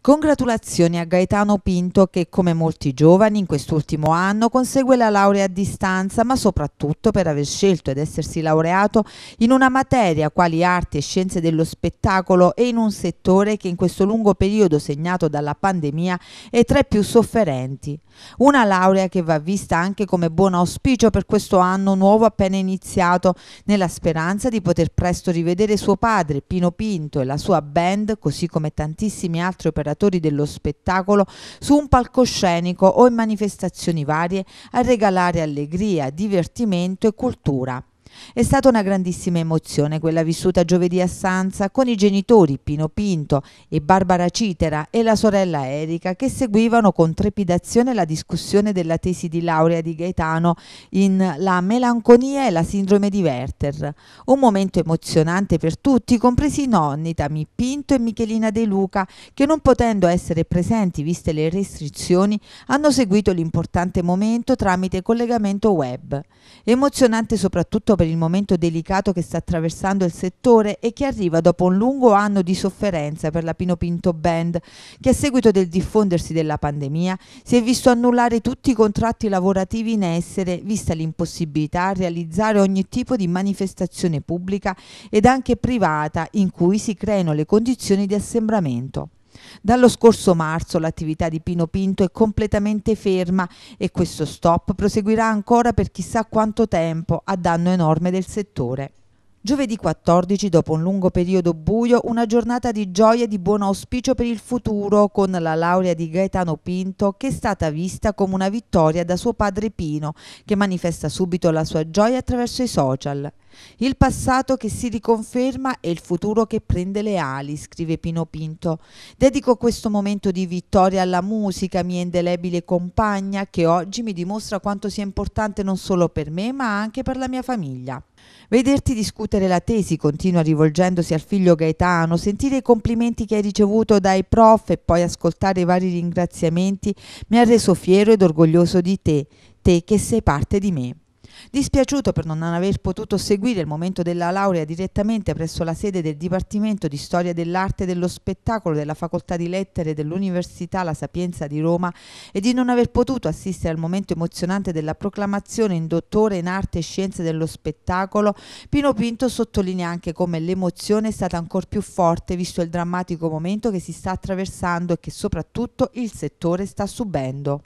Congratulazioni a Gaetano Pinto che come molti giovani in quest'ultimo anno consegue la laurea a distanza ma soprattutto per aver scelto ed essersi laureato in una materia quali arti e scienze dello spettacolo e in un settore che in questo lungo periodo segnato dalla pandemia è tra i più sofferenti. Una laurea che va vista anche come buon auspicio per questo anno nuovo appena iniziato nella speranza di poter presto rivedere suo padre Pino Pinto e la sua band così come tantissimi altri operatori operatori dello spettacolo su un palcoscenico o in manifestazioni varie a regalare allegria, divertimento e cultura. È stata una grandissima emozione quella vissuta giovedì a Sanza con i genitori Pino Pinto e Barbara Citera e la sorella Erika che seguivano con trepidazione la discussione della tesi di laurea di Gaetano in La melanconia e la sindrome di Werther. Un momento emozionante per tutti, compresi i nonni Tami Pinto e Michelina De Luca che non potendo essere presenti viste le restrizioni hanno seguito l'importante momento tramite collegamento web. Emozionante soprattutto per il momento delicato che sta attraversando il settore e che arriva dopo un lungo anno di sofferenza per la Pino Pinto Band, che a seguito del diffondersi della pandemia si è visto annullare tutti i contratti lavorativi in essere, vista l'impossibilità a realizzare ogni tipo di manifestazione pubblica ed anche privata in cui si creino le condizioni di assembramento. Dallo scorso marzo l'attività di Pino Pinto è completamente ferma e questo stop proseguirà ancora per chissà quanto tempo a danno enorme del settore. Giovedì 14, dopo un lungo periodo buio, una giornata di gioia e di buon auspicio per il futuro con la laurea di Gaetano Pinto che è stata vista come una vittoria da suo padre Pino, che manifesta subito la sua gioia attraverso i social. Il passato che si riconferma e il futuro che prende le ali, scrive Pino Pinto. Dedico questo momento di vittoria alla musica, mia indelebile compagna, che oggi mi dimostra quanto sia importante non solo per me, ma anche per la mia famiglia. Vederti discutere la tesi, continua rivolgendosi al figlio Gaetano, sentire i complimenti che hai ricevuto dai prof e poi ascoltare i vari ringraziamenti mi ha reso fiero ed orgoglioso di te, te che sei parte di me. Dispiaciuto per non aver potuto seguire il momento della laurea direttamente presso la sede del Dipartimento di Storia dell'Arte e dello Spettacolo della Facoltà di Lettere dell'Università La Sapienza di Roma e di non aver potuto assistere al momento emozionante della proclamazione in dottore in arte e scienze dello spettacolo, Pino Pinto sottolinea anche come l'emozione è stata ancora più forte visto il drammatico momento che si sta attraversando e che soprattutto il settore sta subendo.